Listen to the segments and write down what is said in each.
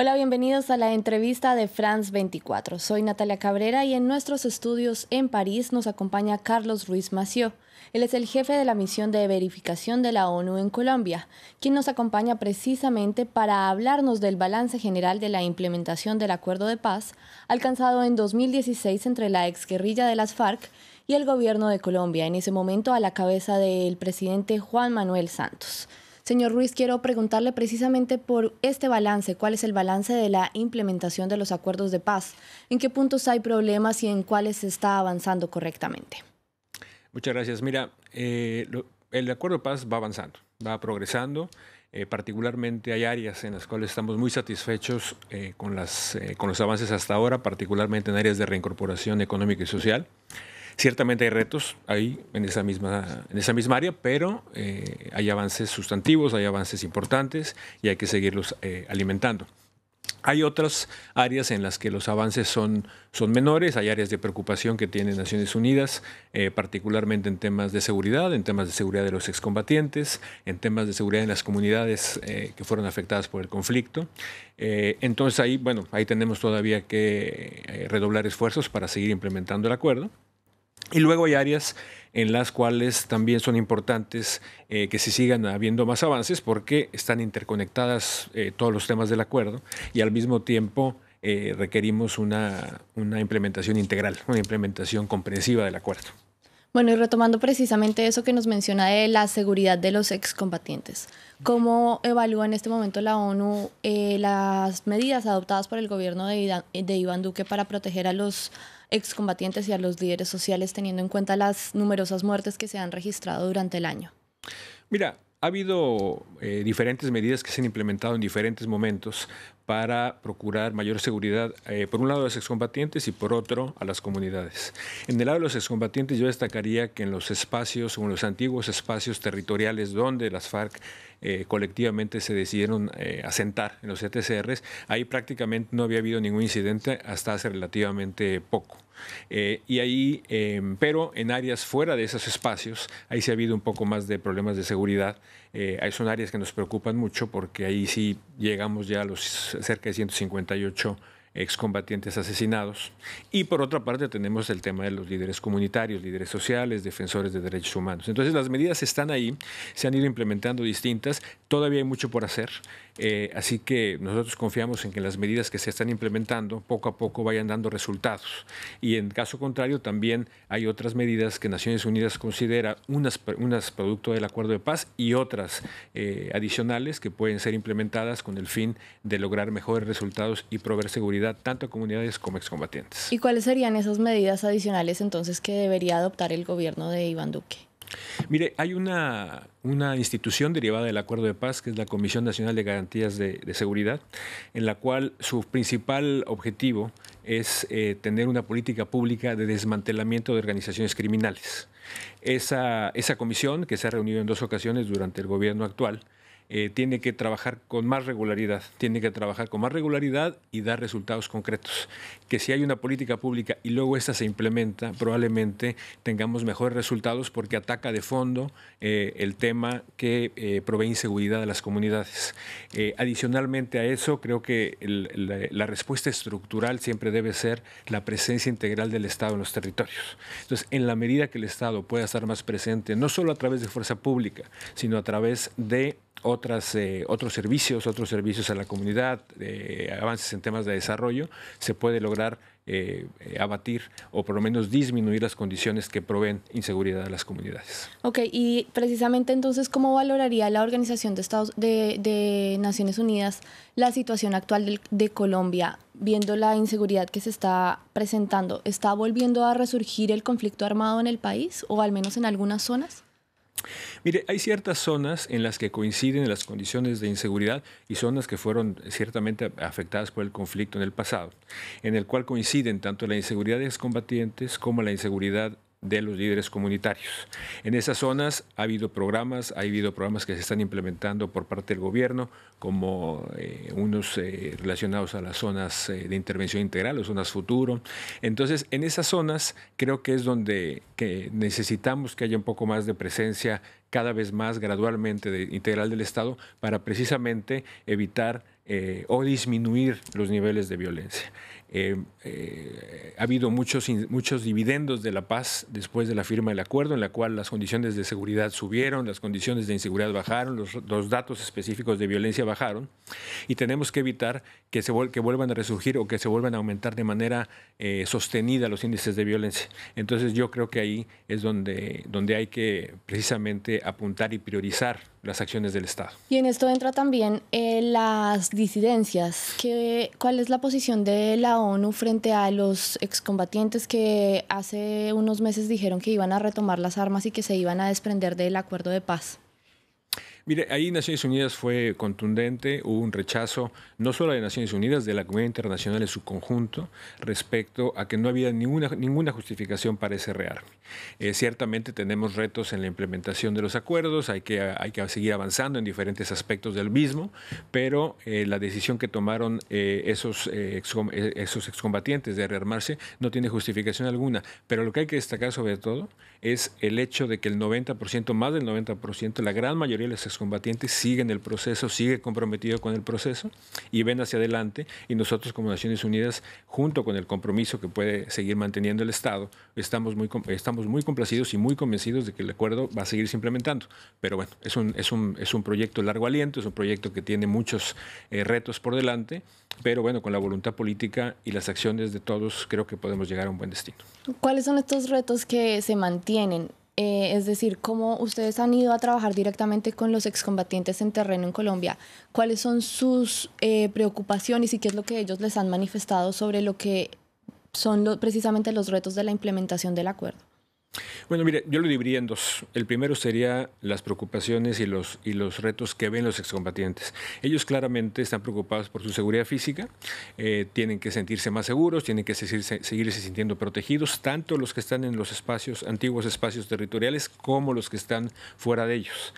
Hola, bienvenidos a la entrevista de France 24. Soy Natalia Cabrera y en nuestros estudios en París nos acompaña Carlos Ruiz Mació. Él es el jefe de la misión de verificación de la ONU en Colombia, quien nos acompaña precisamente para hablarnos del balance general de la implementación del acuerdo de paz alcanzado en 2016 entre la exguerrilla de las FARC y el gobierno de Colombia, en ese momento a la cabeza del presidente Juan Manuel Santos. Señor Ruiz, quiero preguntarle precisamente por este balance, cuál es el balance de la implementación de los acuerdos de paz, en qué puntos hay problemas y en cuáles se está avanzando correctamente. Muchas gracias. Mira, eh, el acuerdo de paz va avanzando, va progresando. Eh, particularmente hay áreas en las cuales estamos muy satisfechos eh, con, las, con los avances hasta ahora, particularmente en áreas de reincorporación económica y social. Ciertamente hay retos ahí en esa misma, en esa misma área, pero eh, hay avances sustantivos, hay avances importantes y hay que seguirlos eh, alimentando. Hay otras áreas en las que los avances son, son menores, hay áreas de preocupación que tiene Naciones Unidas, eh, particularmente en temas de seguridad, en temas de seguridad de los excombatientes, en temas de seguridad en las comunidades que fueron afectadas por el conflicto. entonces ahí, bueno, ahí tenemos todavía que redoblar esfuerzos para seguir implementando el acuerdo. Y luego hay áreas en las cuales también son importantes eh, que se sigan habiendo más avances porque están interconectadas eh, todos los temas del acuerdo y al mismo tiempo eh, requerimos una, una implementación integral, una implementación comprensiva del acuerdo. Bueno, y retomando precisamente eso que nos menciona de la seguridad de los excombatientes, ¿cómo evalúa en este momento la ONU las medidas adoptadas por el gobierno de, de Iván Duque para proteger a los excombatientes y a los líderes sociales teniendo en cuenta las numerosas muertes que se han registrado durante el año? Mira, ha habido eh, diferentes medidas que se han implementado en diferentes momentos para procurar mayor seguridad, eh, por un lado a los excombatientes y por otro a las comunidades. En el lado de los excombatientes yo destacaría que en los espacios, o en los antiguos espacios territoriales donde las FARC eh, colectivamente se decidieron eh, asentar en los ETCRs, ahí prácticamente no había habido ningún incidente hasta hace relativamente poco. y ahí, em, pero en áreas fuera de esos espacios, ahí sí ha habido un poco más de problemas de seguridad. son áreas que nos preocupan mucho porque ahí sí llegamos ya a los cerca de 158 excombatientes asesinados. Y por otra parte tenemos el tema de los líderes comunitarios, líderes sociales, defensores de derechos humanos. Entonces las medidas están ahí, se han ido implementando distintas, todavía hay mucho por hacer, eh, así que nosotros confiamos en que las medidas que se están implementando poco a poco vayan dando resultados. Y en caso contrario también hay otras medidas que Naciones Unidas considera unas, producto del acuerdo de paz y otras eh, adicionales que pueden ser implementadas con el fin de lograr mejores resultados y proveer seguridad tanto a comunidades como excombatientes. ¿Y cuáles serían esas medidas adicionales entonces que debería adoptar el gobierno de Iván Duque? Mire, hay una, institución derivada del Acuerdo de Paz, que es la Comisión Nacional de Garantías de, Seguridad, en la cual su principal objetivo es eh, tener una política pública de desmantelamiento de organizaciones criminales. Esa, esa comisión, que se ha reunido en dos ocasiones durante el gobierno actual, eh, tiene que trabajar con más regularidad, tiene que trabajar con más regularidad y dar resultados concretos. Que si hay una política pública y luego esta se implementa, probablemente tengamos mejores resultados porque ataca de fondo eh, el tema que eh, provee inseguridad a las comunidades. adicionalmente a eso, creo que la, la respuesta estructural siempre debe ser la presencia integral del Estado en los territorios. Entonces, en la medida que el Estado pueda estar más presente, no solo a través de fuerza pública, sino a través de otras, eh, otros servicios, otros servicios a la comunidad, eh, avances en temas de desarrollo, se puede lograr eh, abatir o por lo menos disminuir las condiciones que proveen inseguridad a las comunidades. Ok, y precisamente entonces, ¿cómo valoraría la Organización de, Estados, de, Naciones Unidas la situación actual de Colombia, viendo la inseguridad que se está presentando? ¿Está volviendo a resurgir el conflicto armado en el país o al menos en algunas zonas? Mire, hay ciertas zonas en las que coinciden las condiciones de inseguridad y zonas que fueron ciertamente afectadas por el conflicto en el pasado, en el cual coinciden tanto la inseguridad de combatientes como la inseguridad de los líderes comunitarios. En esas zonas ha habido programas, ha habido programas que se están implementando por parte del gobierno, como eh, unos eh, relacionados a las zonas eh, de intervención integral o zonas futuro. Entonces, en esas zonas creo que es donde necesitamos que haya un poco más de presencia cada vez más gradualmente integral del Estado para precisamente evitar o disminuir los niveles de violencia. Eh, eh, ha habido muchos, muchos dividendos de la paz después de la firma del acuerdo, en la cual las condiciones de seguridad subieron, las condiciones de inseguridad bajaron, los, datos específicos de violencia bajaron, y tenemos que evitar que, se vuelvan a resurgir o que se vuelvan a aumentar de manera eh, sostenida los índices de violencia. Entonces yo creo que ahí es donde, donde hay que precisamente apuntar y priorizar las acciones del Estado. Y en esto entra también las disidencias. ¿Qué, ¿Cuál es la posición de la ONU frente a los excombatientes que hace unos meses dijeron que iban a retomar las armas y que se iban a desprender del acuerdo de paz? Mire, ahí Naciones Unidas fue contundente, hubo un rechazo, no solo de Naciones Unidas, de la comunidad internacional en su conjunto, respecto a que no había ninguna, ninguna justificación para ese rearme. Eh, ciertamente tenemos retos en la implementación de los acuerdos, hay que, hay que seguir avanzando en diferentes aspectos del mismo, pero eh, la decisión que tomaron eh, esos, esos excombatientes de rearmarse no tiene justificación alguna. Pero lo que hay que destacar sobre todo es el hecho de que el 90%, más del 90%, la gran mayoría de los combatientes en el proceso, sigue comprometido con el proceso y ven hacia adelante y nosotros como Naciones Unidas, junto con el compromiso que puede seguir manteniendo el Estado, estamos muy, estamos muy complacidos y muy convencidos de que el acuerdo va a seguirse implementando. Pero bueno, es un, es un, proyecto largo aliento, es un proyecto que tiene muchos eh, retos por delante, pero bueno, con la voluntad política y las acciones de todos creo que podemos llegar a un buen destino. ¿Cuáles son estos retos que se mantienen? Eh, es decir, cómo ustedes han ido a trabajar directamente con los excombatientes en terreno en Colombia, cuáles son sus eh, preocupaciones y qué es lo que ellos les han manifestado sobre lo que son precisamente los retos de la implementación del acuerdo. Bueno, mire, yo lo dividiría en dos. El primero sería las preocupaciones y los, y los retos que ven los excombatientes. Ellos claramente están preocupados por su seguridad física, eh, tienen que sentirse más seguros, tienen que seguirse, seguirse, sintiendo protegidos, tanto los que están en los espacios, antiguos espacios territoriales, como los que están fuera de ellos.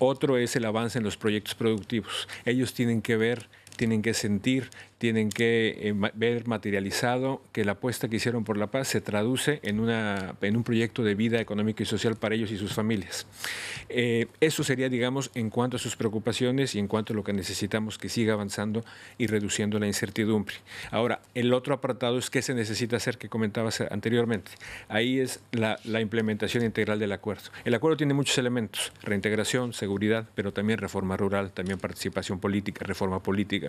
Otro es el avance en los proyectos productivos. Ellos tienen que ver tienen que sentir, tienen que eh, ver materializado que la apuesta que hicieron por la paz se traduce en, un proyecto de vida económica y social para ellos y sus familias. Eh, eso sería, digamos, en cuanto a sus preocupaciones y en cuanto a lo que necesitamos que siga avanzando y reduciendo la incertidumbre. Ahora, el otro apartado es qué se necesita hacer que comentabas anteriormente. Ahí es la implementación integral del acuerdo. El acuerdo tiene muchos elementos, reintegración, seguridad, pero también reforma rural, también participación política, reforma política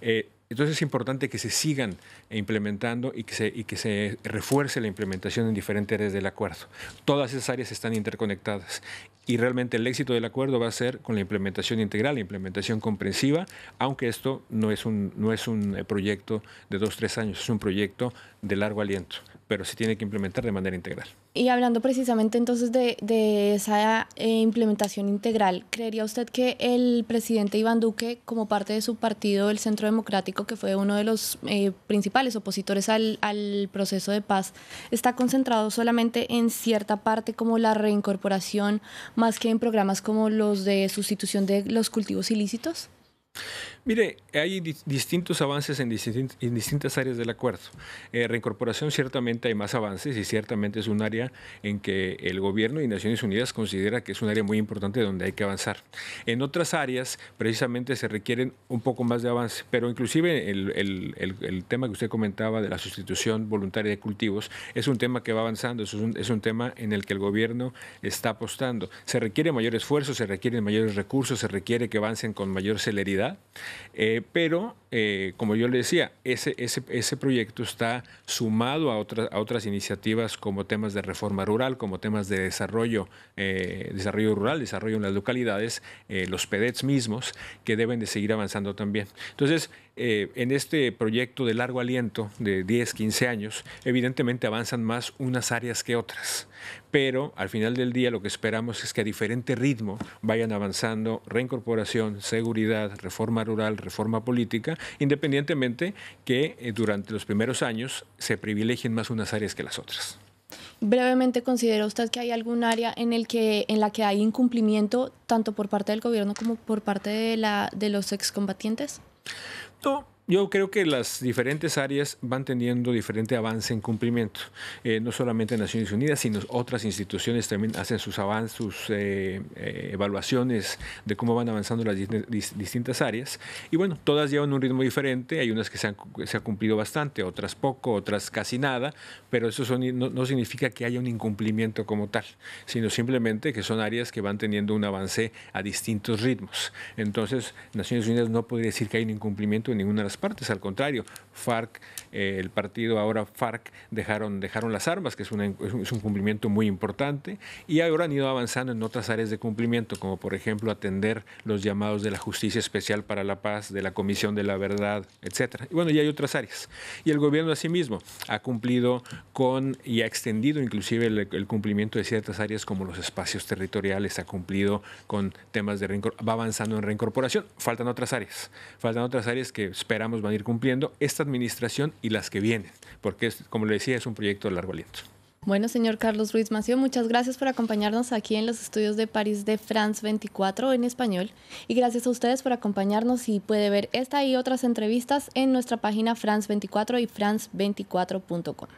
eh, entonces es importante que se sigan implementando y que, se, refuerce la implementación en diferentes áreas del acuerdo. Todas esas áreas están interconectadas y realmente el éxito del acuerdo va a ser con la implementación integral, la implementación comprensiva, aunque esto no es un, no es un eh, proyecto de dos, tres años, es un proyecto de largo aliento pero se tiene que implementar de manera integral. Y hablando precisamente entonces de, esa eh, implementación integral, ¿creería usted que el presidente Iván Duque, como parte de su partido, el Centro Democrático, que fue uno de los eh, principales opositores al, al proceso de paz, está concentrado solamente en cierta parte como la reincorporación, más que en programas como los de sustitución de los cultivos ilícitos? Mire, hay distintos avances en, distintas áreas del acuerdo. Eh, reincorporación ciertamente hay más avances y ciertamente es un área en que el gobierno y Naciones Unidas considera que es un área muy importante donde hay que avanzar. En otras áreas precisamente se requieren un poco más de avance, pero inclusive el, tema que usted comentaba de la sustitución voluntaria de cultivos es un tema que va avanzando, es un, es un tema en el que el gobierno está apostando. Se requiere mayor esfuerzo, se requieren mayores recursos, se requiere que avancen con mayor celeridad. Eh, pero, eh, como yo le decía, ese, ese, proyecto está sumado a, otras otras iniciativas como temas de reforma rural, como temas de desarrollo, eh, desarrollo rural, desarrollo en las localidades, los PEDETs mismos, que deben de seguir avanzando también. Entonces, en este proyecto de largo aliento de 10, 15 años, evidentemente avanzan más unas áreas que otras pero al final del día lo que esperamos es que a diferente ritmo vayan avanzando reincorporación, seguridad, reforma rural, reforma política, independientemente que eh, durante los primeros años se privilegien más unas áreas que las otras. Brevemente, ¿considera usted que hay algún área en, el que, en la que hay incumplimiento tanto por parte del gobierno como por parte de, la, de los excombatientes? No, yo creo que las diferentes áreas van teniendo diferente avance en cumplimiento. Eh, no solamente Naciones Unidas, sino otras instituciones también hacen sus avances, eh, eh, evaluaciones de cómo van avanzando las distintas áreas. Y bueno, todas llevan un ritmo diferente. Hay unas que se han, ha cumplido bastante, otras poco, otras casi nada, pero eso no, significa que haya un incumplimiento como tal, sino simplemente que son áreas que van teniendo un avance a distintos ritmos. Entonces, Naciones Unidas no podría decir que hay un incumplimiento en ninguna de las partes. Al contrario, FARC, eh, el partido ahora FARC, dejaron, dejaron las armas, que es, es un cumplimiento muy importante, y ahora han ido avanzando en otras áreas de cumplimiento, como por ejemplo atender los llamados de la Justicia Especial para la Paz, de la Comisión de la Verdad, etcétera. Y bueno, ya hay otras áreas. Y el gobierno asimismo ha cumplido con y ha extendido inclusive el, cumplimiento de ciertas áreas como los espacios territoriales, ha cumplido con temas de reincorporación, va avanzando en reincorporación, faltan otras áreas, faltan otras áreas que esperan vamos a ir cumpliendo esta administración y las que vienen, porque es, como le decía, es un proyecto de largo aliento. Bueno, señor Carlos Ruiz Mació, muchas gracias por acompañarnos aquí en los estudios de París de France 24 en español. Y gracias a ustedes por acompañarnos y puede ver esta y otras entrevistas en nuestra página France 24 y france24.com.